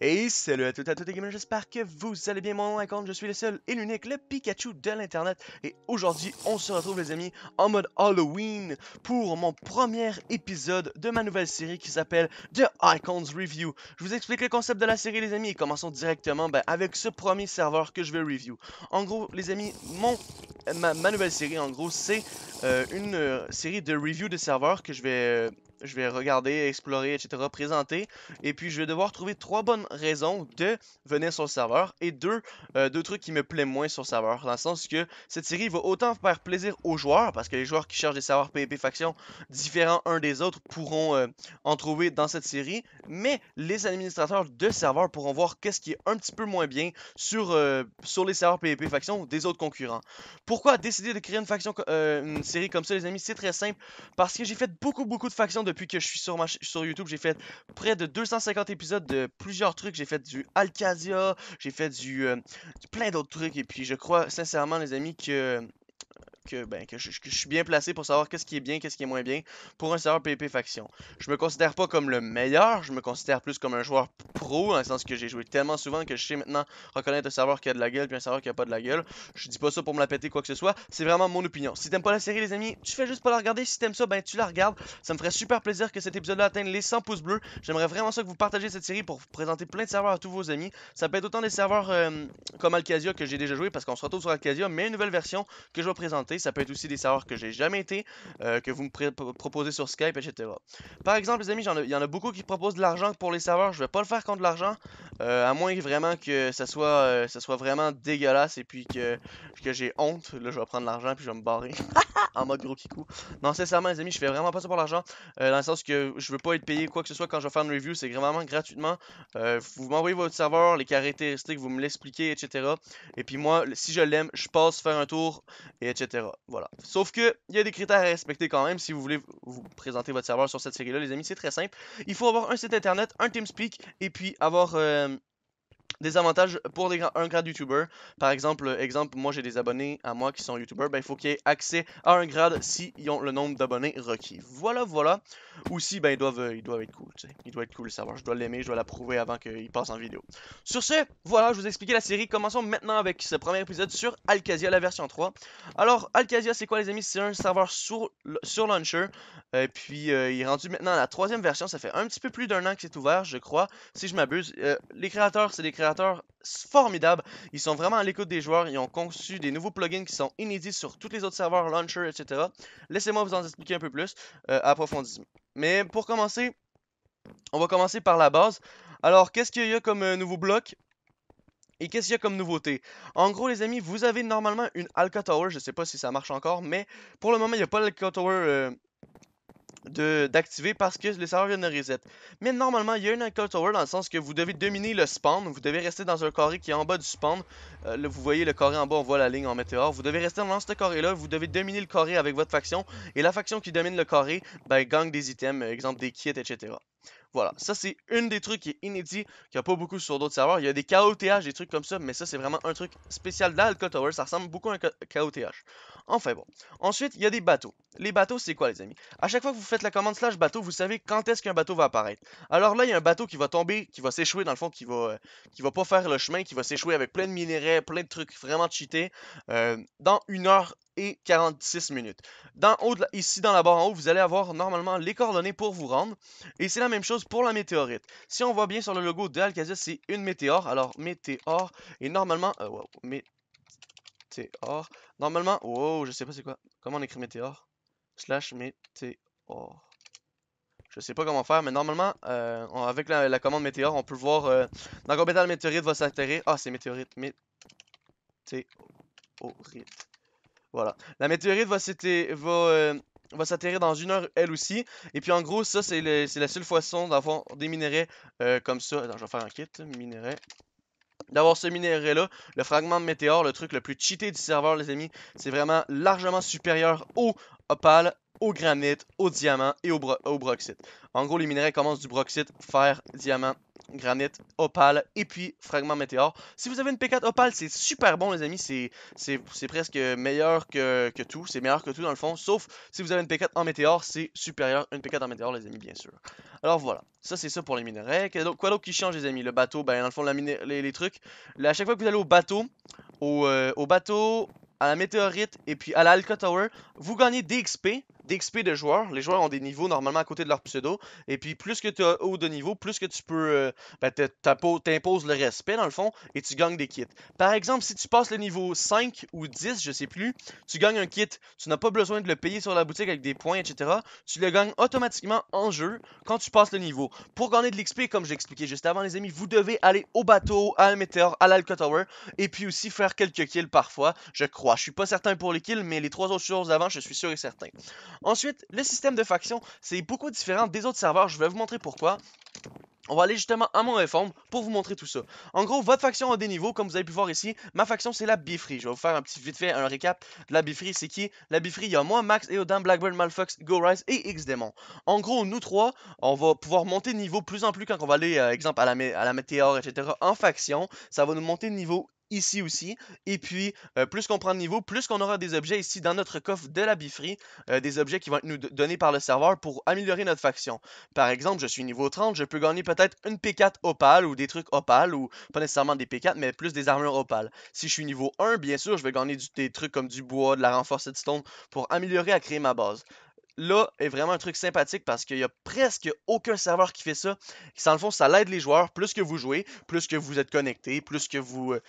Et salut à toutes et à toutes les gamers, j'espère que vous allez bien, mon nom est compte, je suis le seul et l'unique, le Pikachu de l'internet Et aujourd'hui, on se retrouve les amis en mode Halloween pour mon premier épisode de ma nouvelle série qui s'appelle The Icons Review Je vous explique le concept de la série les amis et commençons directement ben, avec ce premier serveur que je vais review En gros les amis, mon, ma, nouvelle série en gros c'est euh, une euh, série de review de serveurs que je vais... Euh, je vais regarder, explorer, etc., présenter. Et puis, je vais devoir trouver trois bonnes raisons de venir sur le serveur et deux, euh, deux trucs qui me plaisent moins sur le serveur. Dans le sens que cette série va autant faire plaisir aux joueurs, parce que les joueurs qui cherchent des serveurs PvP factions différents un des autres pourront euh, en trouver dans cette série, mais les administrateurs de serveurs pourront voir qu'est-ce qui est un petit peu moins bien sur, euh, sur les serveurs PvP factions des autres concurrents. Pourquoi décider de créer une, faction, une série comme ça, les amis C'est très simple, parce que j'ai fait beaucoup, beaucoup de factions de depuis que je suis sur, YouTube, j'ai fait près de 250 épisodes de plusieurs trucs. J'ai fait du Alcasia, j'ai fait euh, du, plein d'autres trucs. Et puis je crois sincèrement, les amis, que ben, que, je, suis bien placé pour savoir qu'est-ce qui est bien, qu'est-ce qui est moins bien pour un serveur P&P faction. Je me considère pas comme le meilleur, je me considère plus comme un joueur pro, dans le sens que j'ai joué tellement souvent que je sais maintenant reconnaître un serveur qui a de la gueule puis un serveur qui a pas de la gueule. Je dis pas ça pour me la péter quoi que ce soit, c'est vraiment mon opinion. Si t'aimes pas la série, les amis, tu fais juste pas la regarder. Si t'aimes ça, ben tu la regardes. Ça me ferait super plaisir que cet épisode-là atteigne les 100 pouces bleus. J'aimerais vraiment ça que vous partagiez cette série pour présenter plein de serveurs à tous vos amis. Ça peut être autant des serveurs euh, comme Alcasia que j'ai déjà joué parce qu'on se retrouve sur Alcasia, mais une nouvelle version que je vais présenter ça peut être aussi des serveurs que j'ai jamais été, euh, que vous me proposez sur Skype, etc. Par exemple, les amis, il y en a beaucoup qui proposent de l'argent pour les serveurs, je vais pas le faire contre l'argent, euh, à moins vraiment que ça soit, euh, soit vraiment dégueulasse et puis que, que j'ai honte. Là, je vais prendre l'argent puis je vais me barrer. en mode gros kikou. Non, sincèrement, les amis, je fais vraiment pas ça pour l'argent. Euh, dans le sens que je veux pas être payé quoi que ce soit quand je vais faire une review. C'est vraiment gratuitement. Euh, vous m'envoyez votre serveur, les caractéristiques, vous me l'expliquez, etc. Et puis moi, si je l'aime, je passe faire un tour, et etc. Voilà. Sauf que, il y a des critères à respecter quand même si vous voulez vous présenter votre serveur sur cette série-là, les amis. C'est très simple. Il faut avoir un site internet, un TeamSpeak, et puis avoir. Euh, des avantages pour les, un grade YouTuber. Par exemple, euh, exemple, moi j'ai des abonnés à moi qui sont youtubeurs ben, il faut qu'ils aient accès à un grade s'ils si ont le nombre d'abonnés requis. Voilà, voilà. Aussi, ben, ils doivent, euh, ils doivent être cool, tu sais. Ils doivent être cool le serveur. Je dois l'aimer, je dois l'approuver avant qu'il passe en vidéo. Sur ce, voilà, je vous ai expliqué la série. Commençons maintenant avec ce premier épisode sur Alcasia, la version 3. Alors, Alcasia, c'est quoi les amis? C'est un serveur sur, sur launcher et puis, euh, il est rendu maintenant à la troisième version. Ça fait un petit peu plus d'un an que c'est ouvert, je crois, si je m'abuse. Euh, les créateurs, c'est des créateurs formidables. Ils sont vraiment à l'écoute des joueurs. Ils ont conçu des nouveaux plugins qui sont inédits sur tous les autres serveurs, Launcher, etc. Laissez-moi vous en expliquer un peu plus, euh, approfondissement. Mais pour commencer, on va commencer par la base. Alors, qu'est-ce qu'il y a comme euh, nouveau bloc et qu'est-ce qu'il y a comme nouveauté En gros, les amis, vous avez normalement une Alcatower, Je Je sais pas si ça marche encore, mais pour le moment, il n'y a pas l'Alka d'activer parce que le serveur vient de reset. Mais normalement, il y a une Anchor Tower dans le sens que vous devez dominer le spawn. Vous devez rester dans un carré qui est en bas du spawn. Euh, vous voyez le carré en bas, on voit la ligne en météore. Vous devez rester dans ce carré-là. Vous devez dominer le carré avec votre faction. Et la faction qui domine le carré, ben, gagne des items, euh, exemple des kits, etc. Voilà, ça c'est une des trucs qui est inédit, qui a pas beaucoup sur d'autres serveurs. Il y a des KOTH, des trucs comme ça, mais ça c'est vraiment un truc spécial d'alcott Ça ressemble beaucoup à un KOTH. Enfin bon. Ensuite, il y a des bateaux. Les bateaux, c'est quoi, les amis À chaque fois que vous faites la commande slash bateau, vous savez quand est-ce qu'un bateau va apparaître. Alors là, il y a un bateau qui va tomber, qui va s'échouer dans le fond, qui va, euh, qui va pas faire le chemin, qui va s'échouer avec plein de minerais, plein de trucs vraiment cheatés euh, dans une heure et 46 minutes. Dans haut ici, dans la barre en haut, vous allez avoir normalement les coordonnées pour vous rendre. Et c'est la même chose pour la météorite. Si on voit bien sur le logo de c'est une météore. Alors, météore, et normalement, euh, Météor. Normalement, wow, je sais pas c'est quoi. Comment on écrit météor Slash météor. Je sais pas comment faire, mais normalement, euh, on, avec la, commande météor, on peut voir euh, dans combien de temps météorite va s'atterrir. Ah, c'est météorite. Météorite. Voilà. La météorite va s'atterrir va, euh, dans une heure, elle aussi. Et puis, en gros, ça, c'est la seule façon d'avoir des minerais euh, comme ça. Attends, je vais faire un kit. Minerais d'avoir ce minerai-là. Le fragment de météore, le truc le plus cheaté du serveur, les amis, c'est vraiment largement supérieur au opale, au granit, au diamant et au, broxite. En gros, les minerais commencent du broxite, fer, diamant Granite, opale et puis fragment météore. Si vous avez une P4 opale, c'est super bon, les amis. C'est presque meilleur que, tout. C'est meilleur que tout dans le fond. Sauf si vous avez une P4 en météore, c'est supérieur une P4 en météore, les amis, bien sûr. Alors voilà. Ça, c'est ça pour les minerais. Quoi d'autre qui change, les amis Le bateau, ben, dans le fond, la les, les, trucs. Là, à chaque fois que vous allez au bateau, au, euh, bateau, à la météorite et puis à la Tower, vous gagnez des XP d'XP de joueurs. Les joueurs ont des niveaux normalement à côté de leur pseudo. Et puis, plus que tu as haut de niveau, plus que tu peux. Euh, ben, ta t'imposes le respect, dans le fond, et tu gagnes des kits. Par exemple, si tu passes le niveau 5 ou 10, je sais plus, tu gagnes un kit. Tu n'as pas besoin de le payer sur la boutique avec des points, etc. Tu le gagnes automatiquement en jeu quand tu passes le niveau. Pour gagner de l'XP, comme j'expliquais juste avant, les amis, vous devez aller au bateau, à la météore, à l'Alco et puis aussi faire quelques kills parfois, je crois. Je suis pas certain pour les kills, mais les trois autres choses avant, je suis sûr et certain. Ensuite, le système de faction, c'est beaucoup différent des autres serveurs. Je vais vous montrer pourquoi. On va aller justement à mon réforme pour vous montrer tout ça. En gros, votre faction a des niveaux, comme vous avez pu voir ici. Ma faction, c'est la Bifree. Je vais vous faire un petit vite fait un récap de la Bifree. C'est qui La Bifree, il y a moi, Max, Eodan, Blackbird, Malfox, GoRise et X-Demon. En gros, nous trois, on va pouvoir monter de niveau plus en plus quand on va aller, euh, exemple, à la, météore, etc. en faction. Ça va nous monter de niveau ici aussi. Et puis, euh, plus qu'on prend de niveau, plus qu'on aura des objets ici dans notre coffre de la bifferie, euh, des objets qui vont être nous donnés par le serveur pour améliorer notre faction. Par exemple, je suis niveau 30, je peux gagner peut-être une P4 opale ou des trucs opales, ou pas nécessairement des P4, mais plus des armures opales. Si je suis niveau 1, bien sûr, je vais gagner du, des trucs comme du bois, de la renforcée de stone pour améliorer à créer ma base là est vraiment un truc sympathique parce qu'il n'y a presque aucun serveur qui fait ça. Qui, le fond, ça l'aide les joueurs. Plus que vous jouez, plus que vous êtes connecté, plus que vous, euh,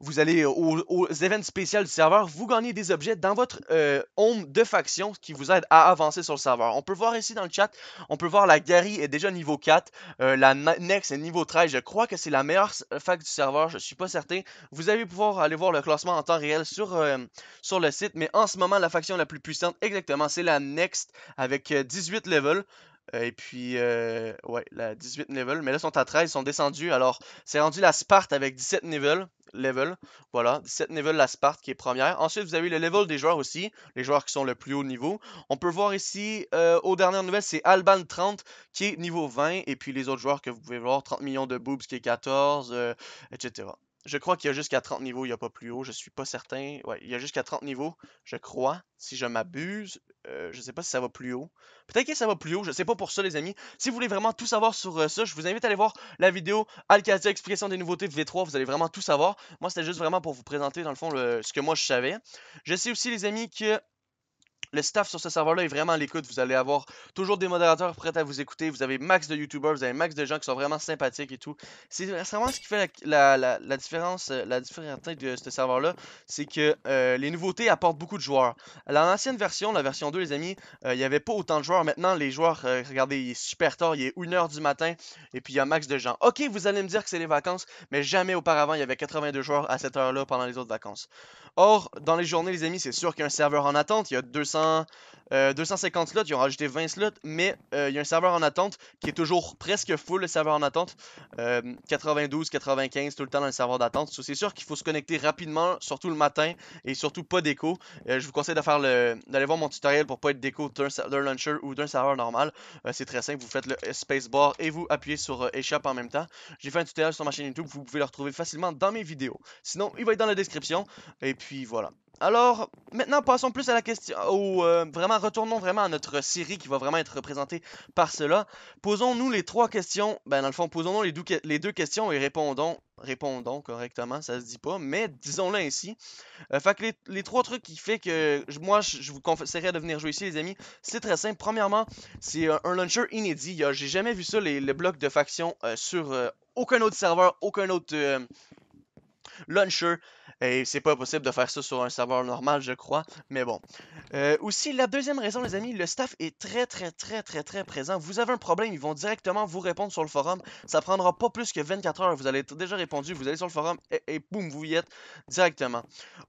vous allez aux, événements spéciaux du serveur, vous gagnez des objets dans votre euh, home de faction qui vous aide à avancer sur le serveur. On peut voir ici dans le chat, on peut voir la Gary est déjà niveau 4, euh, la Nex est niveau 13, je crois que c'est la meilleure fac du serveur, je suis pas certain. Vous allez pouvoir aller voir le classement en temps réel sur, euh, sur le site, mais en ce moment la faction la plus puissante exactement c'est la Next avec 18 levels. Euh, et puis, euh, ouais, la 18 level. Mais là, ils sont à 13, ils sont descendus. Alors, c'est rendu la Sparte avec 17 level. level. Voilà, 17 level la Sparte qui est première. Ensuite, vous avez le level des joueurs aussi, les joueurs qui sont le plus haut niveau. On peut voir ici, euh, aux dernières nouvelles, c'est Alban 30 qui est niveau 20. Et puis les autres joueurs que vous pouvez voir, 30 millions de boobs qui est 14, euh, etc. Je crois qu'il y a jusqu'à 30 niveaux, il n'y a pas plus haut, je suis pas certain. Ouais, il y a jusqu'à 30 niveaux, je crois, si je m'abuse. je euh, je sais pas si ça va plus haut. Peut-être que ça va plus haut, je sais pas pour ça, les amis. Si vous voulez vraiment tout savoir sur euh, ça, je vous invite à aller voir la vidéo Alcazia Explication des nouveautés V3. Vous allez vraiment tout savoir. Moi, c'était juste vraiment pour vous présenter, dans le fond, ce que moi je savais. Je sais aussi, les amis, que le staff sur ce serveur-là est vraiment à l'écoute. Vous allez avoir toujours des modérateurs prêts à vous écouter. Vous avez max de YouTubers, vous avez max de gens qui sont vraiment sympathiques et tout. C'est vraiment ce qui fait la, différence, euh, la différence de ce serveur-là, c'est que euh, les nouveautés apportent beaucoup de joueurs. L'ancienne version, la version 2, les amis, euh, il n'y avait pas autant de joueurs. Maintenant, les joueurs, regardez, il est super tard, il est 1h du matin et puis il y a max de gens. Ok, vous allez me dire que c'est les vacances, mais jamais auparavant, il y avait 82 joueurs à cette heure-là pendant les autres vacances. Or, dans les journées, les amis, c'est sûr qu'il y a un serveur en attente, il y a deux 250 euh, slots, ils ont rajouté 20 slots, mais euh, il y a un serveur en attente qui est toujours presque full, le serveur en attente. 92, euh, 95, tout le temps dans le serveur d'attente. C'est sûr qu'il faut se connecter rapidement, surtout le matin, et surtout pas déco je vous conseille d'aller voir mon tutoriel pour pas être déco d'un launcher ou d'un serveur normal. c'est très simple, vous faites le spacebar et vous appuyez sur échappe en même temps. J'ai fait un tutoriel sur ma chaîne YouTube, vous pouvez le retrouver facilement dans mes vidéos. Sinon, il va être dans la description, et puis voilà. Alors, maintenant, passons plus à la question, ou euh, vraiment, retournons vraiment à notre série qui va vraiment être représentée par cela. Posons-nous les trois questions, ben dans le fond, posons-nous les, les, deux questions et répondons, répondons correctement, ça se dit pas, mais disons-le ainsi. Euh, fait les, trois trucs qui fait que moi, je, vous conseillerais de venir jouer ici, les amis, c'est très simple. Premièrement, c'est euh, un, launcher inédit, j'ai jamais vu ça, les, blocs de faction sur aucun autre serveur, aucun autre launcher. Et c'est pas possible de faire ça sur un serveur normal, je crois. Mais bon. Euh, aussi, la deuxième raison, les amis, le staff est très, très, très, très, très présent. Vous avez un problème, ils vont directement vous répondre sur le forum. Ça prendra pas plus que 24 heures. Vous allez être déjà répondu, vous allez sur le forum et, et boum, vous y êtes directement.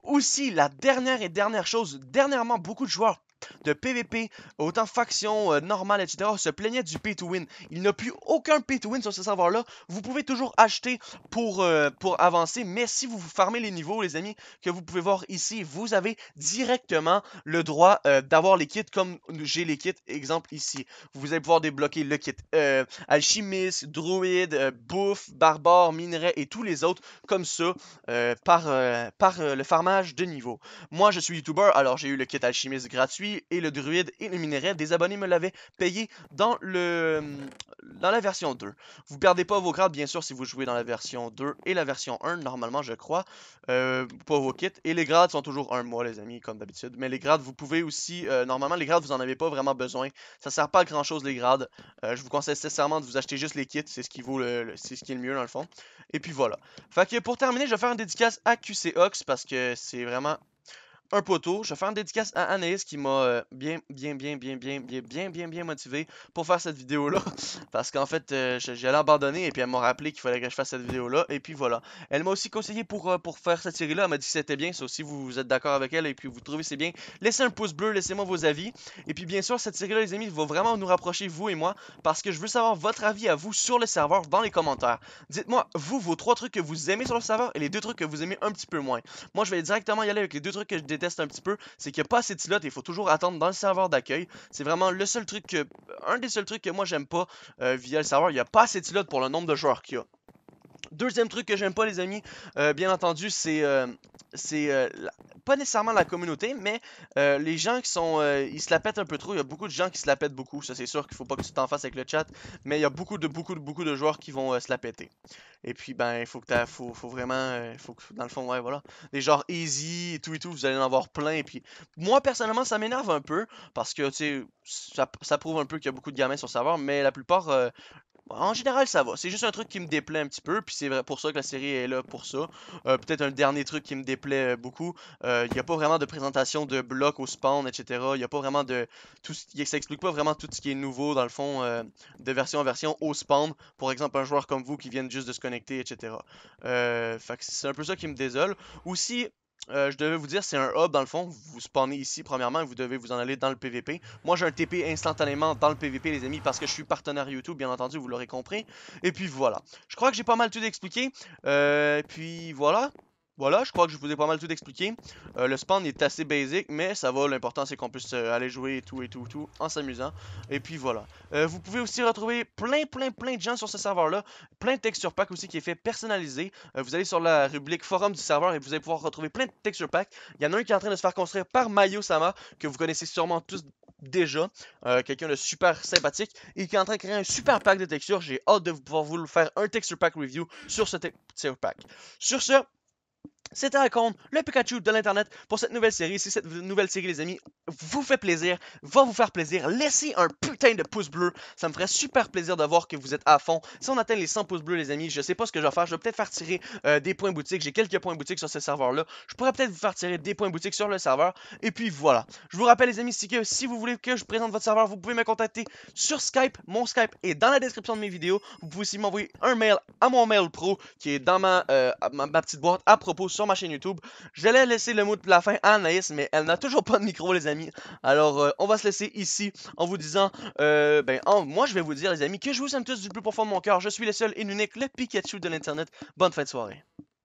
Aussi, la dernière et dernière chose, dernièrement, beaucoup de joueurs de PVP, autant faction euh, normales, etc., se plaignaient du pay-to-win. Il n'y a plus aucun pay-to-win sur ce serveur-là. Vous pouvez toujours acheter pour, euh, pour avancer, mais si vous farmez les niveaux, les amis, que vous pouvez voir ici, vous avez directement le droit euh, d'avoir les kits comme j'ai les kits, exemple ici. Vous allez pouvoir débloquer le kit alchimiste, druide, bouffe, barbare, minerai et tous les autres comme ça par, par le farmage de niveau. Moi, je suis YouTuber, alors j'ai eu le kit alchimiste gratuit, et le druide et le minerai. Des abonnés me l'avaient payé dans, le, euh, dans la version 2. Vous perdez pas vos grades, bien sûr, si vous jouez dans la version 2 et la version 1, normalement, je crois. Euh, pas vos kits. Et les grades sont toujours un mois, les amis, comme d'habitude. Mais les grades, vous pouvez aussi... Euh, normalement, les grades, vous en avez pas vraiment besoin. Ça sert pas à grand-chose, les grades. je vous conseille sincèrement de vous acheter juste les kits. C'est ce qui vaut c'est ce qui est le mieux, dans le fond. Et puis voilà. Fait que pour terminer, je vais faire un dédicace à QCOX parce que c'est vraiment un poteau. Je vais faire une dédicace à Anaïs qui m'a euh, bien, bien, bien, bien, bien, bien, bien, bien, bien motivé pour faire cette vidéo-là. Parce qu'en fait, euh, j'allais abandonner et puis elle m'a rappelé qu'il fallait que je fasse cette vidéo-là. Et puis voilà. Elle m'a aussi conseillé pour, euh, pour faire cette série-là. Elle m'a dit que c'était bien. Si aussi, vous, êtes d'accord avec elle et puis vous trouvez c'est bien. Laissez un pouce bleu, laissez-moi vos avis. Et puis bien sûr, cette série-là, les amis, va vraiment nous rapprocher, vous et moi, parce que je veux savoir votre avis à vous sur le serveur dans les commentaires. Dites-moi, vous, vos trois trucs que vous aimez sur le serveur et les deux trucs que vous aimez un petit peu moins. Moi, je vais directement y aller avec les deux trucs que je déteste un petit peu, c'est qu'il n'y a pas assez de slots il faut toujours attendre dans le serveur d'accueil. C'est vraiment le seul truc que. Un des seuls trucs que moi j'aime pas euh, via le serveur, il n'y a pas assez de slots pour le nombre de joueurs qu'il y a. Deuxième truc que j'aime pas les amis, euh, bien entendu, c'est euh, c'est euh, pas nécessairement la communauté, mais euh, les gens qui sont. Euh, ils se la pètent un peu trop. Il y a beaucoup de gens qui se la pètent beaucoup. Ça, c'est sûr qu'il faut pas que tu t'en fasses avec le chat. Mais il y a beaucoup de, beaucoup de, beaucoup de joueurs qui vont se la péter. Et puis, ben, il faut que tu faut, faut, vraiment. faut dans le fond, ouais, voilà. Des genres easy et tout et tout, vous allez en avoir plein. Et puis, moi, personnellement, ça m'énerve un peu. Parce que, tu sais, ça, ça, prouve un peu qu'il y a beaucoup de gamins sur le serveur. Mais la plupart en général, ça va. C'est juste un truc qui me déplaît un petit peu, puis c'est pour ça que la série est là pour ça. Euh, peut-être un dernier truc qui me déplaît euh, beaucoup. Euh, il n'y a pas vraiment de présentation de blocs au spawn, etc. Il n'y a pas vraiment de. Tout Ça explique pas vraiment tout ce qui est nouveau, dans le fond, de version en version au spawn. Pour exemple, un joueur comme vous qui vient juste de se connecter, etc. fait c'est un peu ça qui me désole. Aussi, euh, je devais vous dire, c'est un hub dans le fond. Vous spawnez ici, premièrement, et vous devez vous en aller dans le PVP. Moi, j'ai un TP instantanément dans le PVP, les amis, parce que je suis partenaire YouTube, bien entendu, vous l'aurez compris. Et puis voilà. Je crois que j'ai pas mal tout expliqué. Et euh, puis voilà. Voilà, je crois que je vous ai pas mal tout expliqué. Euh, le spawn est assez basique, mais ça va. L'important, c'est qu'on puisse euh, aller jouer et tout et tout tout en s'amusant. Et puis voilà. Euh, vous pouvez aussi retrouver plein, plein, plein de gens sur ce serveur-là. Plein de texture pack aussi qui est fait personnalisé. vous allez sur la rubrique forum du serveur et vous allez pouvoir retrouver plein de texture pack. Il y en a un qui est en train de se faire construire par Mayo Sama, que vous connaissez sûrement tous déjà. Quelqu'un de super sympathique et qui est en train de créer un super pack de textures. J'ai hâte de pouvoir vous faire un texture pack review sur ce texture pack. Sur ce, c'était Icon, le Pikachu de l'Internet pour cette nouvelle série. Si cette nouvelle série, les amis, vous fait plaisir, va vous faire plaisir, laissez un putain de pouce bleu. Ça me ferait super plaisir de voir que vous êtes à fond. Si on atteint les 100 pouces bleus, les amis, je sais pas ce que je vais faire. Je vais peut-être faire tirer euh, des points boutiques. J'ai quelques points boutiques sur ce serveur-là. Je pourrais peut-être vous faire tirer des points boutiques sur le serveur. Et puis voilà. Je vous rappelle, les amis, si, si vous voulez que je présente votre serveur, vous pouvez me contacter sur Skype. Mon Skype est dans la description de mes vidéos. Vous pouvez aussi m'envoyer un mail à mon mail pro qui est dans ma, euh, petite boîte à propos sur ma chaîne YouTube. J'allais laisser le mot de la fin à Anaïs, mais elle n'a toujours pas de micro, les amis. Alors, euh, on va se laisser ici en vous disant, euh, ben, moi, je vais vous dire, les amis, que je vous aime tous du plus profond de mon cœur. Je suis le seul et l'unique, le Pikachu de l'Internet. Bonne fin de soirée.